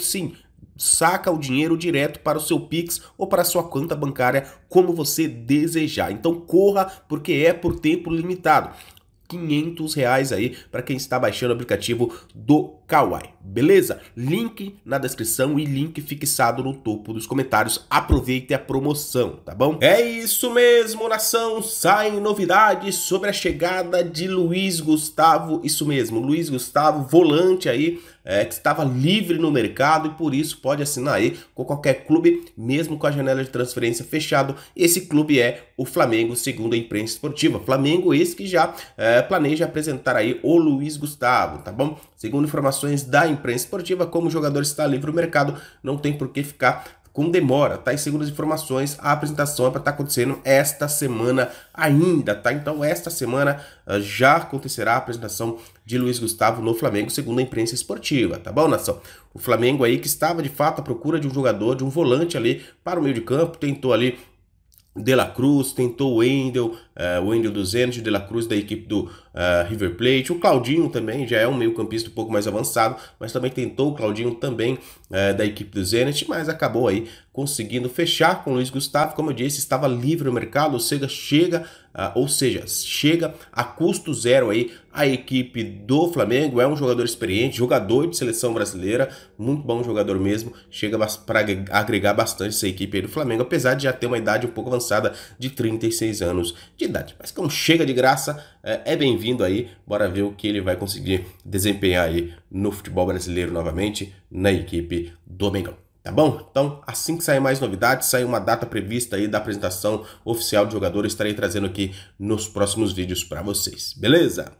sim saca o dinheiro direto para o seu Pix ou para a sua conta bancária, como você desejar. Então corra, porque é por tempo limitado. 500 reais aí para quem está baixando o aplicativo do Kawai, beleza? Link na descrição e link fixado no topo dos comentários. Aproveite a promoção, tá bom? É isso mesmo, nação! Saem novidades sobre a chegada de Luiz Gustavo, isso mesmo, Luiz Gustavo, volante aí é, que estava livre no mercado e por isso pode assinar aí com qualquer clube, mesmo com a janela de transferência fechado. Esse clube é o Flamengo, segundo a imprensa esportiva. Flamengo esse que já é, planeja apresentar aí o Luiz Gustavo, tá bom? Segundo informações da imprensa esportiva, como o jogador está livre no mercado, não tem por que ficar com demora, tá? E segundo as informações, a apresentação é para estar tá acontecendo esta semana ainda, tá? Então, esta semana uh, já acontecerá a apresentação de Luiz Gustavo no Flamengo, segundo a imprensa esportiva, tá bom, nação? O Flamengo aí que estava de fato à procura de um jogador, de um volante ali para o meio de campo, tentou ali de La Cruz, tentou o Wendel, uh, Wendel do Zenit, De La Cruz da equipe do uh, River Plate, o Claudinho também, já é um meio campista um pouco mais avançado, mas também tentou o Claudinho também uh, da equipe do Zenit, mas acabou aí conseguindo fechar com o Luiz Gustavo, como eu disse, estava livre o mercado, o Sega chega ah, ou seja, chega a custo zero aí a equipe do Flamengo. É um jogador experiente, jogador de seleção brasileira, muito bom jogador mesmo. Chega para agregar bastante essa equipe aí do Flamengo, apesar de já ter uma idade um pouco avançada de 36 anos de idade. Mas como chega de graça, é, é bem-vindo aí. Bora ver o que ele vai conseguir desempenhar aí no futebol brasileiro novamente na equipe do Mengão. Tá bom? Então, assim que sair mais novidades, sair uma data prevista aí da apresentação oficial de jogador, estarei trazendo aqui nos próximos vídeos para vocês. Beleza?